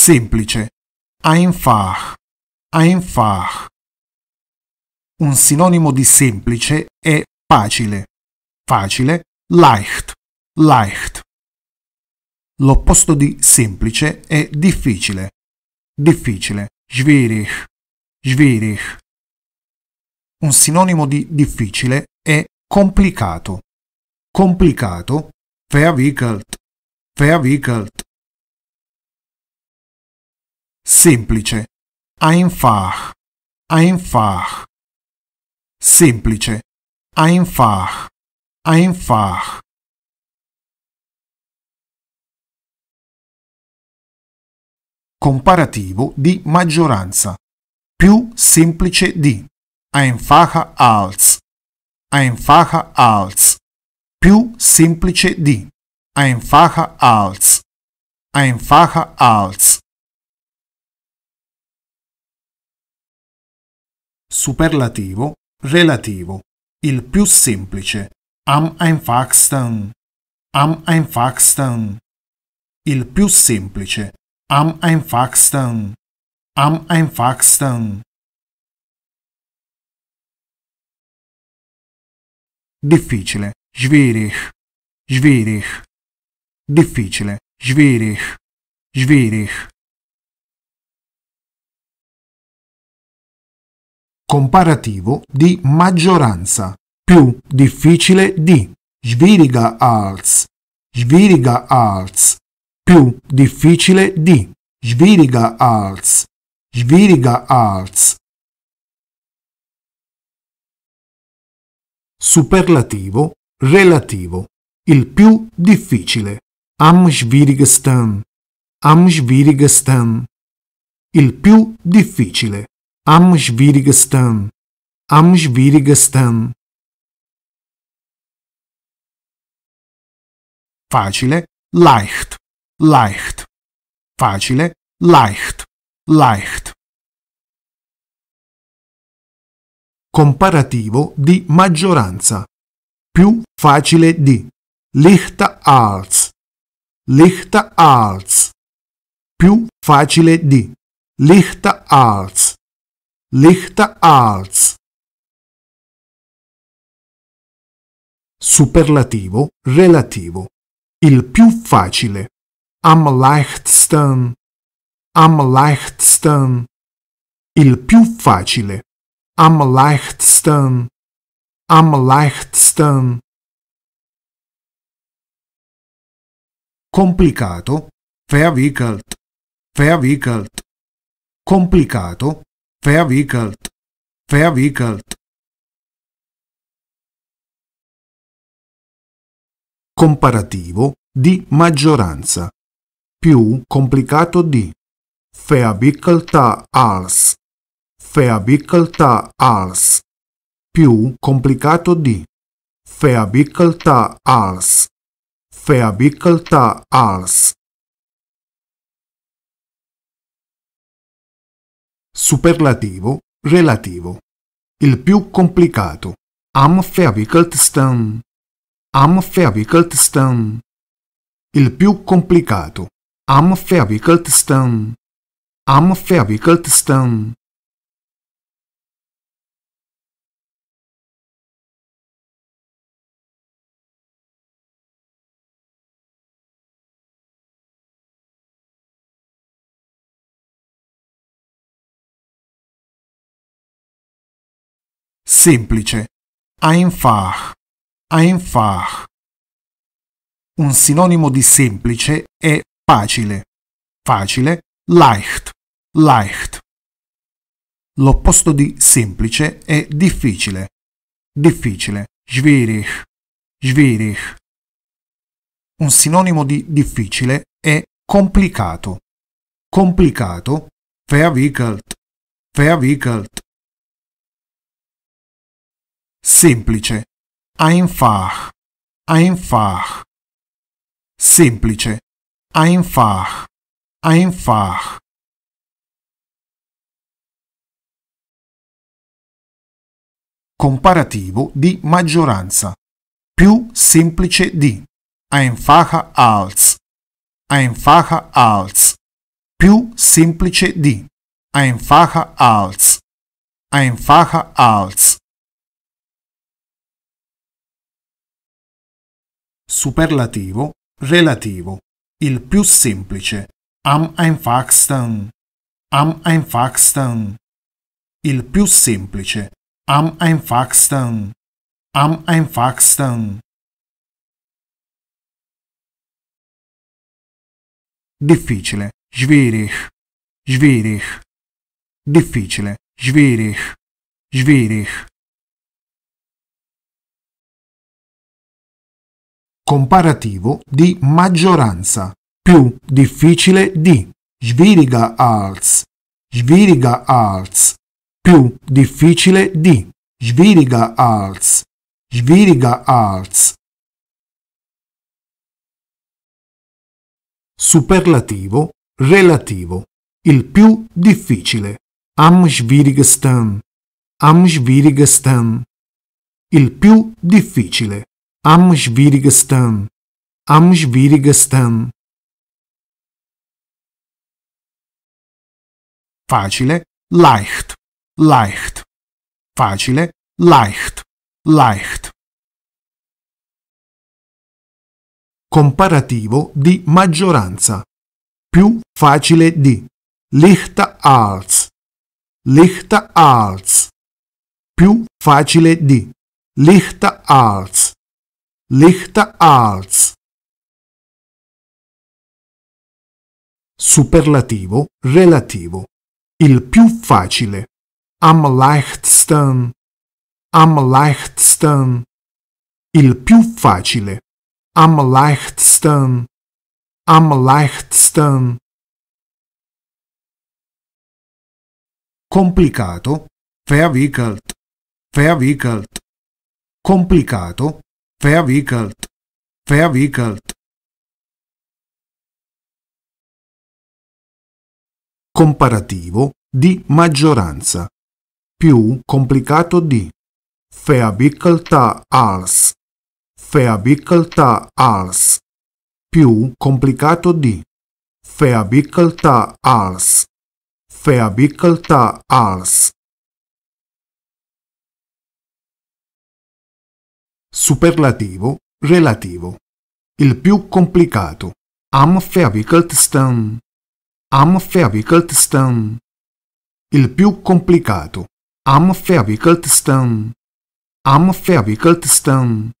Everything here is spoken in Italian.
Semplice. Einfach. Einfach. Un sinonimo di semplice è facile. Facile, leicht. Leicht. L'opposto di semplice è difficile. Difficile, schwierig. Schwierig. Un sinonimo di difficile è complicato. Complicato, verwickelt. Verwickelt semplice, einfach, einfach, semplice, einfach, einfach. Comparativo di maggioranza. Più semplice di. Einfacher als. Einfacher als. Più semplice di. Einfacher als. Einfacher als. superlativo, relativo, il più semplice, am einfachsten, am einfachsten, il più semplice, am einfachsten, am einfachsten. Difficile, schwierig, schwierig, difficile, schwierig, schwierig. comparativo di maggioranza, più difficile di sviriga als, sviriga als, più difficile di sviriga als, sviriga als. Superlativo, relativo, il più difficile, am schwierigsten, am schwierigsten, il più difficile, am schwierigsten, am schwierigsten. Facile, leicht, leicht. Facile, leicht, leicht. Comparativo di maggioranza. Più facile di. Lichter als. Lichter als. Più facile di. Lichter als. Lichterarts. Superlativo relativo. Il più facile. Am leichtesten. Am leichtesten. Il più facile. Am leichtesten. Am leichtesten. Complicato. Verwickelt. Verwickelt. Complicato verwickelt verwickelt comparativo di maggioranza più complicato di verwickelter als verwickelter als più complicato di verwickelter als verwickelter als superlativo, relativo. Il più complicato. Am verwickelt staan. Am verwickelt staan. Il più complicato. Am verwickelt Am verwickelt semplice, einfach, einfach. Un sinonimo di semplice è facile, facile, leicht, leicht. L'opposto di semplice è difficile, difficile, schwierig, schwierig. Un sinonimo di difficile è complicato, complicato, verwickelt, verwickelt semplice, einfach, einfach, semplice, einfach, einfach. Comparativo di maggioranza. Più semplice di. Einfacher als. Einfacher als. Più semplice di. Einfacher als. Einfacher als. superlativo, relativo, il più semplice, am einfachsten, am einfachsten, il più semplice, am einfachsten, am einfachsten. Difficile, schwierig, schwierig, difficile, schwierig, schwierig. comparativo di maggioranza, più difficile di sviriga als, sviriga als, più difficile di sviriga als, sviriga als. Superlativo, relativo, il più difficile, am schwierigsten, am schwierigsten, il più difficile am schwierigsten, am schwierigsten. Facile, leicht, leicht. Facile, leicht, leicht. Comparativo di maggioranza. Più facile di. Lichter als. Lichter als. Più facile di. Lichter als. Lichtarz. Superlativo relativo. Il più facile. Am leichtesten. Am leichtesten. Il più facile. Am leichtesten. Am leichtesten. Complicato. Verwickelt. Verwickelt. Complicato verwickelt verwickelt comparativo di maggioranza più complicato di verwickelter als verwickelter als più complicato di verwickelter als verwickelter als superlativo, relativo. Il più complicato. Am verwickelt staan. Am verwickelt staan. Il più complicato. Am verwickelt staan. Am verwickelt staan.